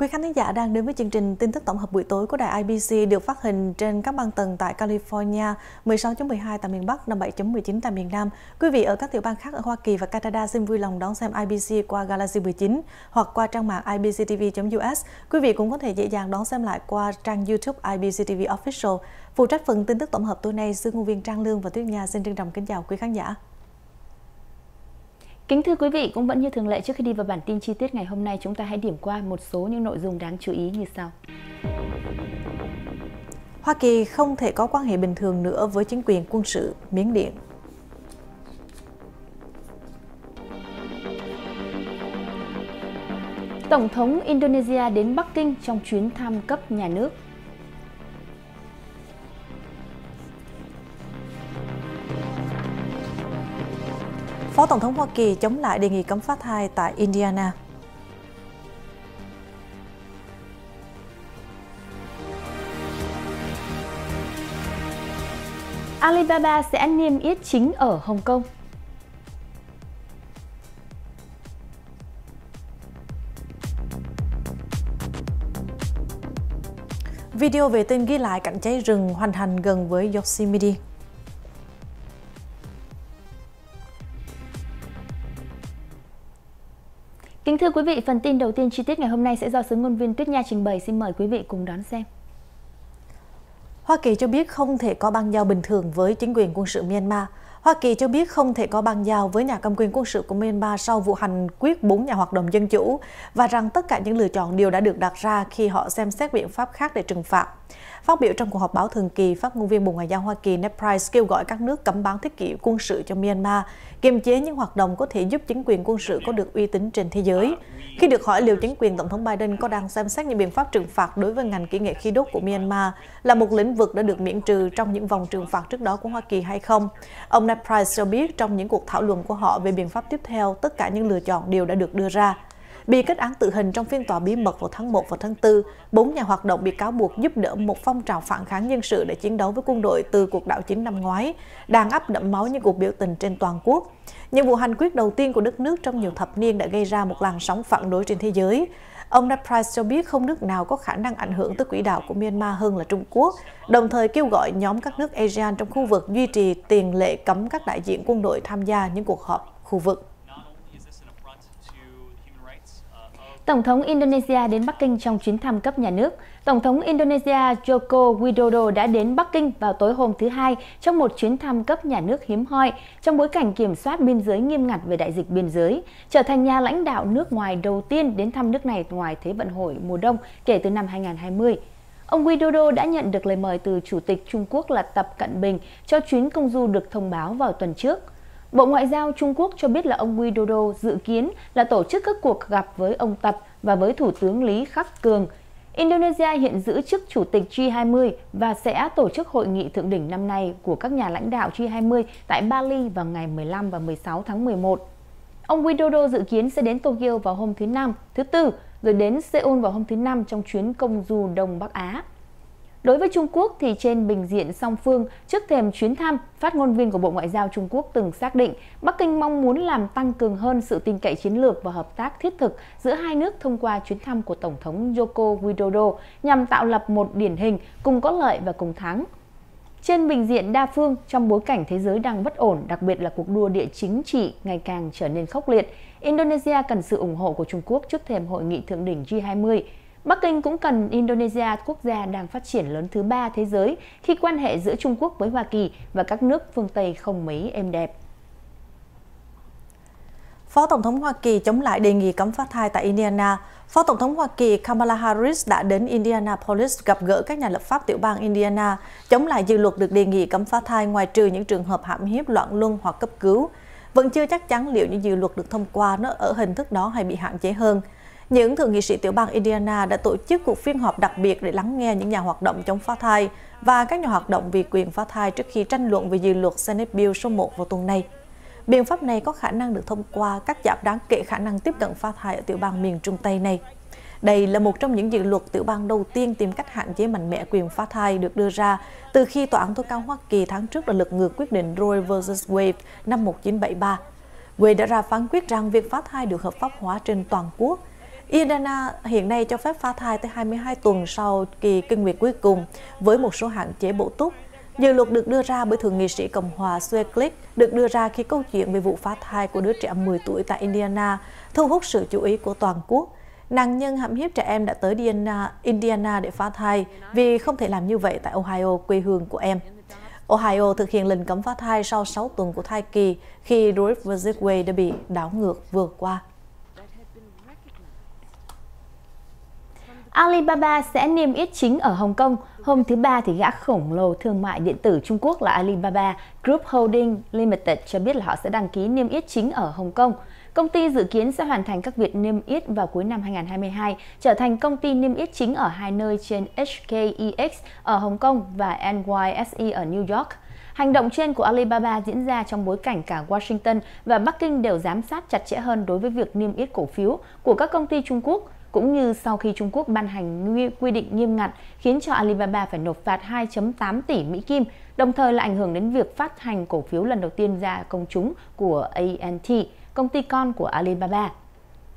Quý khán giả đang đến với chương trình tin tức tổng hợp buổi tối của đài IBC được phát hình trên các băng tầng tại California, 16.12 tại miền Bắc, 57.19 tại miền Nam. Quý vị ở các tiểu bang khác ở Hoa Kỳ và Canada xin vui lòng đón xem IBC qua Galaxy 19 hoặc qua trang mạng ibctv.us. Quý vị cũng có thể dễ dàng đón xem lại qua trang YouTube IBCTV Official. Phụ trách phần tin tức tổng hợp tối nay, Sư Ngôn viên Trang Lương và Tuyết Nha xin trân trọng kính chào quý khán giả. Kính thưa quý vị, cũng vẫn như thường lệ trước khi đi vào bản tin chi tiết ngày hôm nay, chúng ta hãy điểm qua một số những nội dung đáng chú ý như sau. Hoa Kỳ không thể có quan hệ bình thường nữa với chính quyền quân sự Miến Điện. Tổng thống Indonesia đến Bắc Kinh trong chuyến thăm cấp nhà nước. Phó Tổng thống Hoa Kỳ chống lại đề nghị cấm phá thai tại Indiana. Alibaba sẽ niêm yết chính ở Hồng Kông. Video về tên ghi lại cảnh cháy rừng hoàn thành gần với Yosemite. Kính thưa quý vị, phần tin đầu tiên chi tiết ngày hôm nay sẽ do sứ ngôn viên Tuyết Nha trình bày. Xin mời quý vị cùng đón xem. Hoa Kỳ cho biết không thể có băng giao bình thường với chính quyền quân sự Myanmar. Hoa Kỳ cho biết không thể có băng giao với nhà cầm quyền quân sự của Myanmar sau vụ hành quyết bốn nhà hoạt động dân chủ và rằng tất cả những lựa chọn đều đã được đặt ra khi họ xem xét biện pháp khác để trừng phạt. Phát biểu trong cuộc họp báo thường kỳ, phát ngôn viên Bộ Ngoại giao Hoa Kỳ Ned Price kêu gọi các nước cấm bán thiết kỷ quân sự cho Myanmar, kiềm chế những hoạt động có thể giúp chính quyền quân sự có được uy tín trên thế giới. Khi được hỏi liệu chính quyền Tổng thống Biden có đang xem xét những biện pháp trừng phạt đối với ngành kỹ nghệ khí đốt của Myanmar là một lĩnh vực đã được miễn trừ trong những vòng trừng phạt trước đó của Hoa Kỳ hay không, ông Ned Price cho biết trong những cuộc thảo luận của họ về biện pháp tiếp theo, tất cả những lựa chọn đều đã được đưa ra bị kết án tử hình trong phiên tòa bí mật vào tháng 1 và tháng 4. Bốn nhà hoạt động bị cáo buộc giúp đỡ một phong trào phản kháng nhân sự để chiến đấu với quân đội từ cuộc đảo chính năm ngoái, đang áp đẫm máu những cuộc biểu tình trên toàn quốc. Những vụ hành quyết đầu tiên của đất nước trong nhiều thập niên đã gây ra một làn sóng phản đối trên thế giới. Ông Ned Price cho biết không nước nào có khả năng ảnh hưởng tới quỹ đạo của Myanmar hơn là Trung Quốc, đồng thời kêu gọi nhóm các nước ASEAN trong khu vực duy trì tiền lệ cấm các đại diện quân đội tham gia những cuộc họp khu vực. Tổng thống Indonesia đến Bắc Kinh trong chuyến thăm cấp nhà nước. Tổng thống Indonesia Joko Widodo đã đến Bắc Kinh vào tối hôm thứ Hai trong một chuyến thăm cấp nhà nước hiếm hoi trong bối cảnh kiểm soát biên giới nghiêm ngặt về đại dịch biên giới, trở thành nhà lãnh đạo nước ngoài đầu tiên đến thăm nước này ngoài Thế vận hội mùa đông kể từ năm 2020. Ông Widodo đã nhận được lời mời từ Chủ tịch Trung Quốc là Tập Cận Bình cho chuyến công du được thông báo vào tuần trước – Bộ Ngoại giao Trung Quốc cho biết là ông Guido dự kiến là tổ chức các cuộc gặp với ông Tập và với Thủ tướng Lý Khắc Cường. Indonesia hiện giữ chức Chủ tịch G20 và sẽ tổ chức hội nghị thượng đỉnh năm nay của các nhà lãnh đạo G20 tại Bali vào ngày 15 và 16 tháng 11. Ông Widodo dự kiến sẽ đến Tokyo vào hôm thứ Năm, thứ Tư, rồi đến Seoul vào hôm thứ Năm trong chuyến công du Đông Bắc Á. Đối với Trung Quốc thì trên bình diện song phương, trước thềm chuyến thăm, phát ngôn viên của Bộ Ngoại giao Trung Quốc từng xác định Bắc Kinh mong muốn làm tăng cường hơn sự tin cậy chiến lược và hợp tác thiết thực giữa hai nước thông qua chuyến thăm của Tổng thống Joko Widodo nhằm tạo lập một điển hình cùng có lợi và cùng thắng trên bình diện đa phương, trong bối cảnh thế giới đang bất ổn, đặc biệt là cuộc đua địa chính trị ngày càng trở nên khốc liệt, Indonesia cần sự ủng hộ của Trung Quốc trước thềm hội nghị thượng đỉnh G20. Bắc Kinh cũng cần Indonesia, quốc gia đang phát triển lớn thứ ba thế giới khi quan hệ giữa Trung Quốc với Hoa Kỳ và các nước phương Tây không mấy êm đẹp. Phó Tổng thống Hoa Kỳ chống lại đề nghị cấm phát thai tại Indiana. Phó Tổng thống Hoa Kỳ Kamala Harris đã đến Indianapolis gặp gỡ các nhà lập pháp tiểu bang Indiana chống lại dự luật được đề nghị cấm phá thai ngoài trừ những trường hợp hãm hiếp loạn luân hoặc cấp cứu. Vẫn chưa chắc chắn liệu những dự luật được thông qua nó ở hình thức đó hay bị hạn chế hơn những thượng nghị sĩ tiểu bang Indiana đã tổ chức cuộc phiên họp đặc biệt để lắng nghe những nhà hoạt động chống phá thai và các nhà hoạt động vì quyền phá thai trước khi tranh luận về dự luật Senate Bill số 1 vào tuần này. Biện pháp này có khả năng được thông qua cắt giảm đáng kể khả năng tiếp cận phá thai ở tiểu bang miền Trung Tây này. Đây là một trong những dự luật tiểu bang đầu tiên tìm cách hạn chế mạnh mẽ quyền phá thai được đưa ra từ khi Tòa án tối cao Hoa Kỳ tháng trước đã lật ngược quyết định Roe v. Wade năm 1973. Wade đã ra phán quyết rằng việc phá thai được hợp pháp hóa trên toàn quốc – Idana hiện nay cho phép phá thai tới 22 tuần sau kỳ kinh nguyệt cuối cùng với một số hạn chế bổ túc. Dự luật được đưa ra bởi thượng nghị sĩ Cộng hòa Sue Click được đưa ra khi câu chuyện về vụ phá thai của đứa trẻ 10 tuổi tại Indiana thu hút sự chú ý của toàn quốc. Nạn nhân hãm hiếp trẻ em đã tới Indiana, Indiana để phá thai vì không thể làm như vậy tại Ohio, quê hương của em. Ohio thực hiện lệnh cấm phá thai sau 6 tuần của thai kỳ khi Roe vs. Wade đã bị đảo ngược vừa qua. Alibaba sẽ niêm yết chính ở Hồng Kông. Hôm thứ Ba, thì gã khổng lồ thương mại điện tử Trung Quốc là Alibaba Group Holding Limited cho biết là họ sẽ đăng ký niêm yết chính ở Hồng Kông. Công ty dự kiến sẽ hoàn thành các việc niêm yết vào cuối năm 2022, trở thành công ty niêm yết chính ở hai nơi trên HKEX ở Hồng Kông và NYSE ở New York. Hành động trên của Alibaba diễn ra trong bối cảnh cả Washington và Bắc Kinh đều giám sát chặt chẽ hơn đối với việc niêm yết cổ phiếu của các công ty Trung Quốc cũng như sau khi Trung Quốc ban hành quy định nghiêm ngặt khiến cho Alibaba phải nộp phạt 2.8 tỷ Mỹ Kim, đồng thời là ảnh hưởng đến việc phát hành cổ phiếu lần đầu tiên ra công chúng của Ant công ty con của Alibaba.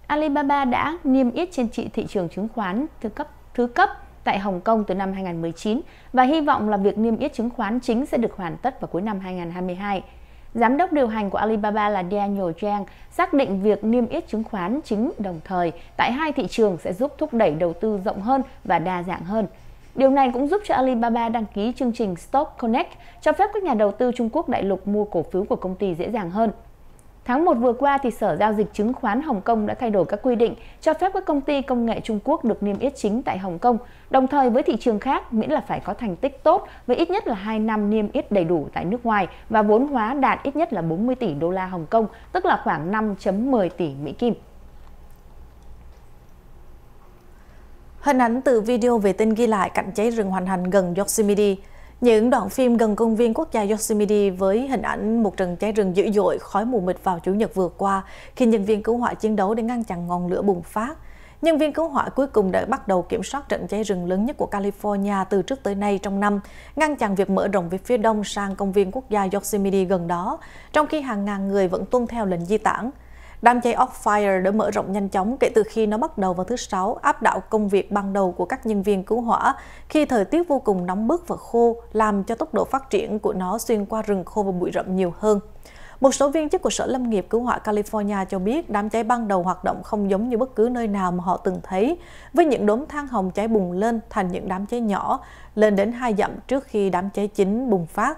Alibaba đã niêm yết trên trị thị trường chứng khoán thứ cấp thứ cấp tại Hồng Kông từ năm 2019 và hy vọng là việc niêm yết chứng khoán chính sẽ được hoàn tất vào cuối năm 2022. Giám đốc điều hành của Alibaba là Daniel Zhang xác định việc niêm yết chứng khoán chính đồng thời tại hai thị trường sẽ giúp thúc đẩy đầu tư rộng hơn và đa dạng hơn. Điều này cũng giúp cho Alibaba đăng ký chương trình Stock Connect, cho phép các nhà đầu tư Trung Quốc đại lục mua cổ phiếu của công ty dễ dàng hơn. Tháng 1 vừa qua, thì Sở Giao dịch Chứng khoán Hồng Kông đã thay đổi các quy định cho phép các công ty công nghệ Trung Quốc được niêm yết chính tại Hồng Kông, đồng thời với thị trường khác miễn là phải có thành tích tốt với ít nhất là 2 năm niêm yết đầy đủ tại nước ngoài và vốn hóa đạt ít nhất là 40 tỷ đô la Hồng Kông, tức là khoảng 5.10 tỷ Mỹ Kim. Hình ảnh từ video về tin ghi lại cảnh cháy rừng hoàn hành gần Yosemite những đoạn phim gần công viên quốc gia Yosemite với hình ảnh một trận cháy rừng dữ dội khói mù mịt vào Chủ nhật vừa qua khi nhân viên cứu hỏa chiến đấu để ngăn chặn ngọn lửa bùng phát. Nhân viên cứu hỏa cuối cùng đã bắt đầu kiểm soát trận cháy rừng lớn nhất của California từ trước tới nay trong năm, ngăn chặn việc mở rộng về phía đông sang công viên quốc gia Yosemite gần đó, trong khi hàng ngàn người vẫn tuân theo lệnh di tản. Đám cháy Oxfire đã mở rộng nhanh chóng kể từ khi nó bắt đầu vào thứ Sáu, áp đảo công việc ban đầu của các nhân viên cứu hỏa khi thời tiết vô cùng nóng bức và khô làm cho tốc độ phát triển của nó xuyên qua rừng khô và bụi rậm nhiều hơn. Một số viên chức của Sở Lâm nghiệp Cứu hỏa California cho biết đám cháy ban đầu hoạt động không giống như bất cứ nơi nào mà họ từng thấy, với những đốm than hồng cháy bùng lên thành những đám cháy nhỏ, lên đến 2 dặm trước khi đám cháy chính bùng phát.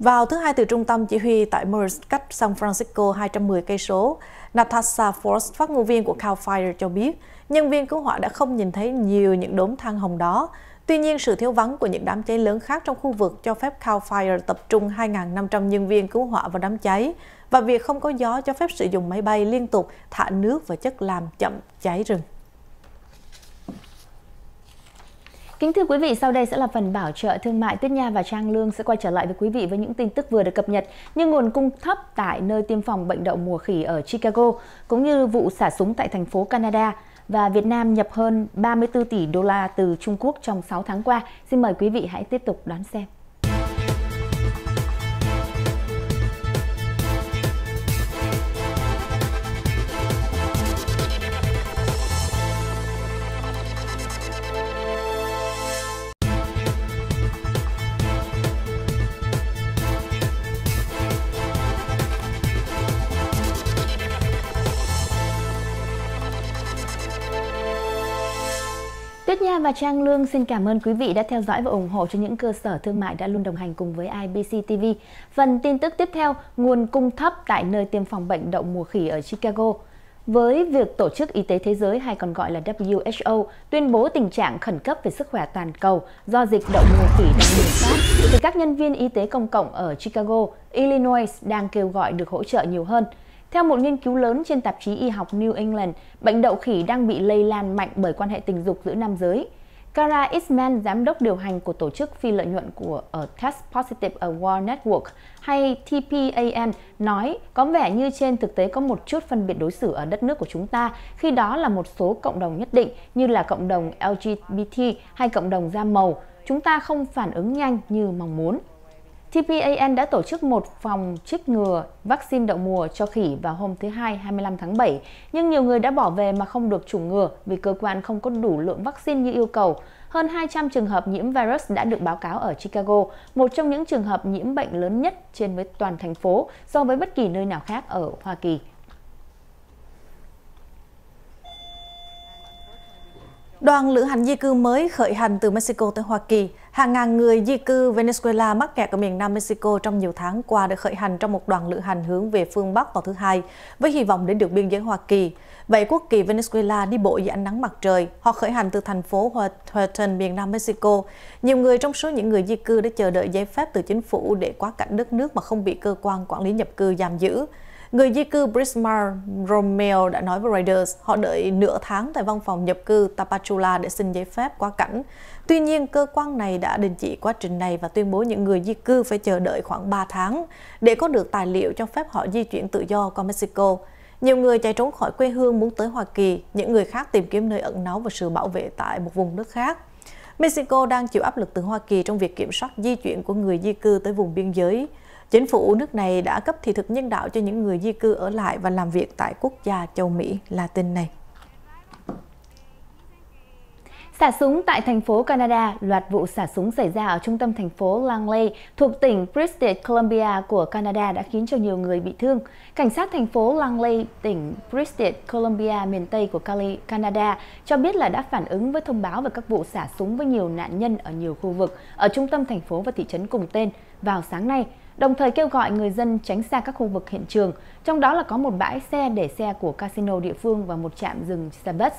Vào thứ hai từ trung tâm chỉ huy tại Murs cách San Francisco 210 cây số, Natasha Force, phát ngôn viên của Cal Fire cho biết, nhân viên cứu hỏa đã không nhìn thấy nhiều những đốm than hồng đó. Tuy nhiên, sự thiếu vắng của những đám cháy lớn khác trong khu vực cho phép Cal Fire tập trung 2.500 nhân viên cứu hỏa vào đám cháy và việc không có gió cho phép sử dụng máy bay liên tục thả nước và chất làm chậm cháy rừng. Kính thưa quý vị, sau đây sẽ là phần bảo trợ thương mại Tuyết Nha và Trang Lương sẽ quay trở lại với quý vị với những tin tức vừa được cập nhật như nguồn cung thấp tại nơi tiêm phòng bệnh đậu mùa khỉ ở Chicago, cũng như vụ xả súng tại thành phố Canada và Việt Nam nhập hơn 34 tỷ đô la từ Trung Quốc trong 6 tháng qua. Xin mời quý vị hãy tiếp tục đón xem. Tuyết Nha và Trang Lương xin cảm ơn quý vị đã theo dõi và ủng hộ cho những cơ sở thương mại đã luôn đồng hành cùng với IBC TV. Phần tin tức tiếp theo, nguồn cung thấp tại nơi tiêm phòng bệnh đậu mùa khỉ ở Chicago. Với việc Tổ chức Y tế Thế giới hay còn gọi là WHO tuyên bố tình trạng khẩn cấp về sức khỏe toàn cầu do dịch đậu mùa khỉ đang bùng phát, thì các nhân viên y tế công cộng ở Chicago, Illinois đang kêu gọi được hỗ trợ nhiều hơn. Theo một nghiên cứu lớn trên tạp chí y học New England, bệnh đậu khỉ đang bị lây lan mạnh bởi quan hệ tình dục giữa nam giới. Kara Isman, giám đốc điều hành của tổ chức phi lợi nhuận của ở ờ, Test Positive Award Network hay TPAN nói có vẻ như trên thực tế có một chút phân biệt đối xử ở đất nước của chúng ta khi đó là một số cộng đồng nhất định như là cộng đồng LGBT hay cộng đồng da màu. Chúng ta không phản ứng nhanh như mong muốn. TPAN đã tổ chức một phòng trích ngừa vaccine đậu mùa cho khỉ vào hôm thứ Hai 25 tháng 7, nhưng nhiều người đã bỏ về mà không được chủng ngừa vì cơ quan không có đủ lượng vaccine như yêu cầu. Hơn 200 trường hợp nhiễm virus đã được báo cáo ở Chicago, một trong những trường hợp nhiễm bệnh lớn nhất trên với toàn thành phố so với bất kỳ nơi nào khác ở Hoa Kỳ. Đoàn lữ hành di cư mới khởi hành từ Mexico tới Hoa Kỳ. Hàng ngàn người di cư Venezuela mắc kẹt ở miền Nam Mexico trong nhiều tháng qua được khởi hành trong một đoàn lữ hành hướng về phương Bắc vào thứ Hai, với hy vọng đến được biên giới Hoa Kỳ. Vậy quốc kỳ Venezuela đi bộ dưới ánh nắng mặt trời. hoặc khởi hành từ thành phố Huerton, miền Nam Mexico. Nhiều người trong số những người di cư đã chờ đợi giấy phép từ chính phủ để quá cảnh đất nước mà không bị cơ quan quản lý nhập cư giam giữ. Người di cư Brismar Romeo đã nói với Reuters họ đợi nửa tháng tại văn phòng nhập cư Tapachula để xin giấy phép qua cảnh. Tuy nhiên, cơ quan này đã đình chỉ quá trình này và tuyên bố những người di cư phải chờ đợi khoảng 3 tháng để có được tài liệu cho phép họ di chuyển tự do qua Mexico. Nhiều người chạy trốn khỏi quê hương muốn tới Hoa Kỳ, những người khác tìm kiếm nơi ẩn náu và sự bảo vệ tại một vùng nước khác. Mexico đang chịu áp lực từ Hoa Kỳ trong việc kiểm soát di chuyển của người di cư tới vùng biên giới. Chính phủ nước này đã cấp thị thực nhân đạo cho những người di cư ở lại và làm việc tại quốc gia châu Mỹ Latin này. Xả súng tại thành phố Canada, loạt vụ xả súng xảy ra ở trung tâm thành phố Langley thuộc tỉnh British Columbia của Canada đã khiến cho nhiều người bị thương. Cảnh sát thành phố Langley, tỉnh British Columbia miền Tây của Cali, Canada cho biết là đã phản ứng với thông báo về các vụ xả súng với nhiều nạn nhân ở nhiều khu vực ở trung tâm thành phố và thị trấn cùng tên vào sáng nay đồng thời kêu gọi người dân tránh xa các khu vực hiện trường, trong đó là có một bãi xe để xe của casino địa phương và một trạm dừng xe bus.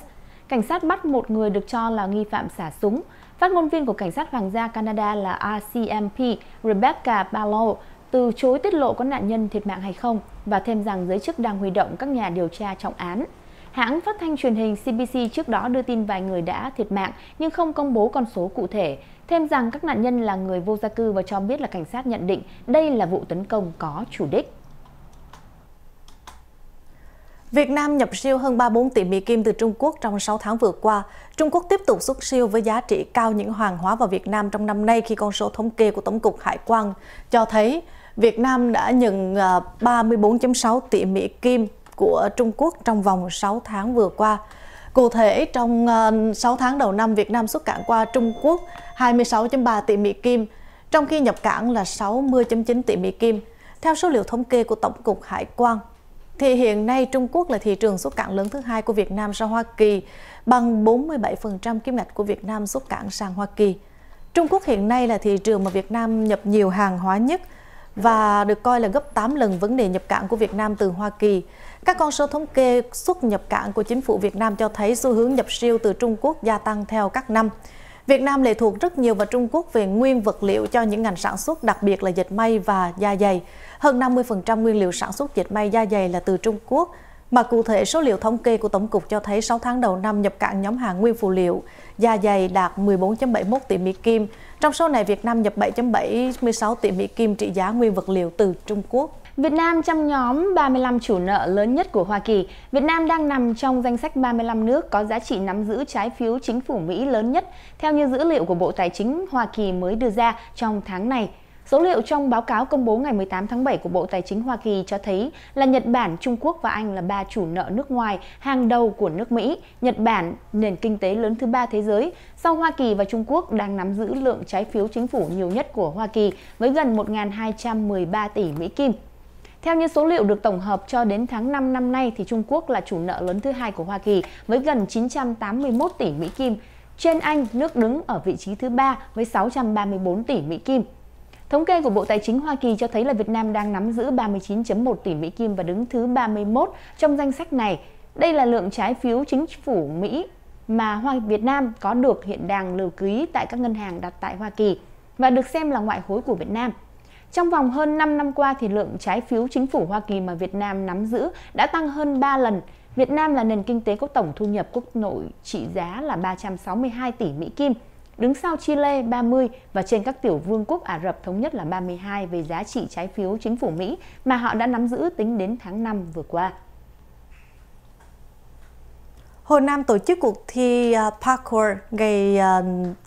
Cảnh sát bắt một người được cho là nghi phạm xả súng. Phát ngôn viên của cảnh sát hoàng gia Canada là RCMP Rebecca Barlow từ chối tiết lộ có nạn nhân thiệt mạng hay không và thêm rằng giới chức đang huy động các nhà điều tra trọng án. Hãng phát thanh truyền hình CBC trước đó đưa tin vài người đã thiệt mạng nhưng không công bố con số cụ thể Thêm rằng các nạn nhân là người vô gia cư và cho biết là cảnh sát nhận định đây là vụ tấn công có chủ đích. Việt Nam nhập siêu hơn 34 tỷ Mỹ Kim từ Trung Quốc trong 6 tháng vừa qua. Trung Quốc tiếp tục xuất siêu với giá trị cao những hàng hóa vào Việt Nam trong năm nay khi con số thống kê của Tổng cục Hải quan cho thấy Việt Nam đã nhận 34.6 à, tỷ Mỹ Kim của Trung Quốc trong vòng 6 tháng vừa qua. Cụ thể, trong 6 ờ, tháng đầu năm, Việt Nam xuất cảng qua Trung Quốc 26.3 tỷ Mỹ Kim, trong khi nhập cảng là 60.9 tỷ Mỹ Kim. Theo số liệu thống kê của Tổng cục Hải quan, thì hiện nay Trung Quốc là thị trường xuất cảng lớn thứ hai của Việt Nam sang Hoa Kỳ, bằng 47% kim ngạch của Việt Nam xuất cảng sang Hoa Kỳ. Trung Quốc hiện nay là thị trường mà Việt Nam nhập nhiều hàng hóa nhất và được coi là gấp 8 lần vấn đề nhập cảng của Việt Nam từ Hoa Kỳ. Các con số thống kê xuất nhập cảng của chính phủ Việt Nam cho thấy xu hướng nhập siêu từ Trung Quốc gia tăng theo các năm. Việt Nam lệ thuộc rất nhiều vào Trung Quốc về nguyên vật liệu cho những ngành sản xuất, đặc biệt là dệt may và da dày. Hơn 50% nguyên liệu sản xuất dệt may da dày là từ Trung Quốc, mà cụ thể số liệu thống kê của Tổng cục cho thấy 6 tháng đầu năm nhập cảng nhóm hàng nguyên phụ liệu da dày đạt 14.71 tỷ Mỹ Kim. Trong số này, Việt Nam nhập 7.76 tỷ Mỹ Kim trị giá nguyên vật liệu từ Trung Quốc. Việt Nam trong nhóm 35 chủ nợ lớn nhất của Hoa Kỳ. Việt Nam đang nằm trong danh sách 35 nước có giá trị nắm giữ trái phiếu chính phủ Mỹ lớn nhất, theo như dữ liệu của Bộ Tài chính Hoa Kỳ mới đưa ra trong tháng này. Số liệu trong báo cáo công bố ngày 18 tháng 7 của Bộ Tài chính Hoa Kỳ cho thấy là Nhật Bản, Trung Quốc và Anh là ba chủ nợ nước ngoài hàng đầu của nước Mỹ. Nhật Bản, nền kinh tế lớn thứ ba thế giới, sau Hoa Kỳ và Trung Quốc đang nắm giữ lượng trái phiếu chính phủ nhiều nhất của Hoa Kỳ với gần 1.213 tỷ Mỹ Kim. Theo những số liệu được tổng hợp cho đến tháng 5 năm nay thì Trung Quốc là chủ nợ lớn thứ hai của Hoa Kỳ với gần 981 tỷ Mỹ kim. Trên Anh, nước đứng ở vị trí thứ ba với 634 tỷ Mỹ kim. Thống kê của Bộ Tài chính Hoa Kỳ cho thấy là Việt Nam đang nắm giữ 39.1 tỷ Mỹ kim và đứng thứ 31 trong danh sách này. Đây là lượng trái phiếu chính phủ Mỹ mà Hoa Việt Nam có được hiện đang lưu ký tại các ngân hàng đặt tại Hoa Kỳ và được xem là ngoại hối của Việt Nam. Trong vòng hơn 5 năm qua thì lượng trái phiếu chính phủ Hoa Kỳ mà Việt Nam nắm giữ đã tăng hơn 3 lần. Việt Nam là nền kinh tế có tổng thu nhập quốc nội trị giá là 362 tỷ Mỹ Kim, đứng sau Chile 30 và trên các tiểu vương quốc Ả Rập Thống Nhất là 32 về giá trị trái phiếu chính phủ Mỹ mà họ đã nắm giữ tính đến tháng 5 vừa qua. Hồ Nam tổ chức cuộc thi à, parkour gây uh,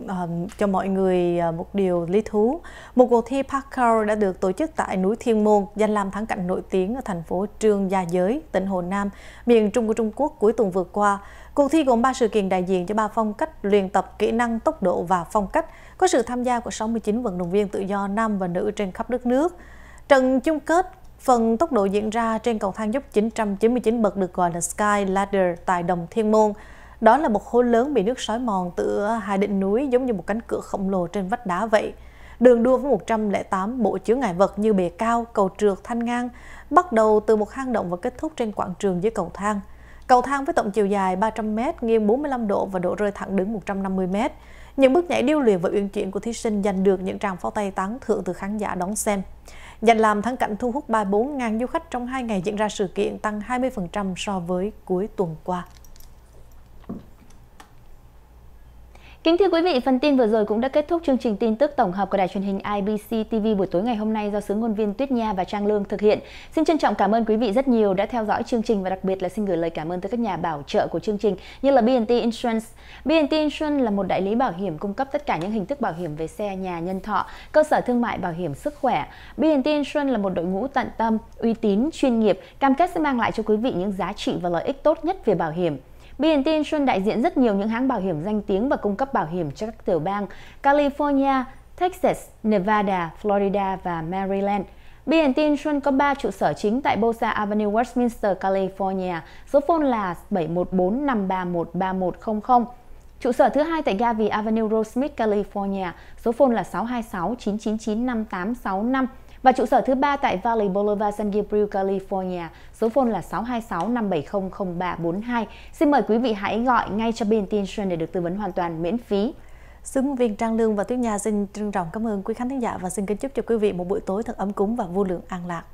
um, cho mọi người một điều lý thú. Một cuộc thi parkour đã được tổ chức tại núi Thiên Môn, danh lam thắng cảnh nổi tiếng ở thành phố Trương Gia Giới, tỉnh Hồ Nam, miền Trung của Trung Quốc cuối tuần vừa qua. Cuộc thi gồm 3 sự kiện đại diện cho 3 phong cách luyện tập kỹ năng, tốc độ và phong cách, có sự tham gia của 69 vận động viên tự do nam và nữ trên khắp đất nước. Trận chung kết Phần tốc độ diễn ra trên cầu thang dốc 999 bậc được gọi là Sky Ladder tại Đồng Thiên Môn. Đó là một hố lớn bị nước sói mòn từ hai đỉnh núi giống như một cánh cửa khổng lồ trên vách đá vậy. Đường đua với 108 bộ chứa ngại vật như bề cao, cầu trượt, thanh ngang, bắt đầu từ một hang động và kết thúc trên quảng trường dưới cầu thang. Cầu thang với tổng chiều dài 300m, nghiêng 45 độ và độ rơi thẳng đứng 150m. Những bước nhảy điêu luyện và uyển chuyển của thí sinh giành được những tràng pháo tay tán thưởng từ khán giả đón xem. Danh làm thắng cảnh thu hút 34.000 du khách trong hai ngày diễn ra sự kiện tăng 20% so với cuối tuần qua. Kính thưa quý vị, phần tin vừa rồi cũng đã kết thúc chương trình tin tức tổng hợp của đài truyền hình IBC TV buổi tối ngày hôm nay do sứ ngôn viên Tuyết Nha và Trang Lương thực hiện. Xin trân trọng cảm ơn quý vị rất nhiều đã theo dõi chương trình và đặc biệt là xin gửi lời cảm ơn tới các nhà bảo trợ của chương trình như là BNT Insurance. BNT Insurance là một đại lý bảo hiểm cung cấp tất cả những hình thức bảo hiểm về xe, nhà, nhân thọ, cơ sở thương mại bảo hiểm sức khỏe. BNT Insurance là một đội ngũ tận tâm, uy tín, chuyên nghiệp, cam kết sẽ mang lại cho quý vị những giá trị và lợi ích tốt nhất về bảo hiểm. BNT Xuân đại diện rất nhiều những hãng bảo hiểm danh tiếng và cung cấp bảo hiểm cho các tiểu bang California, Texas, Nevada, Florida và Maryland. BNT Xuân có 3 trụ sở chính tại Bosa Avenue, Westminster, California. Số phone là 714-531-3100. Trụ sở thứ hai tại Gavi Avenue, Rosemead, California. Số phone là 626 999 5865 và trụ sở thứ ba tại Valley Boulevard, San Gabriel, California. Số phone là 626 570 0342. Xin mời quý vị hãy gọi ngay cho bên tin để được tư vấn hoàn toàn miễn phí. Xứng viên Trang Lương và Tuyết Nha xin trân trọng cảm ơn quý khán thính giả và xin kính chúc cho quý vị một buổi tối thật ấm cúng và vô lượng an lạc.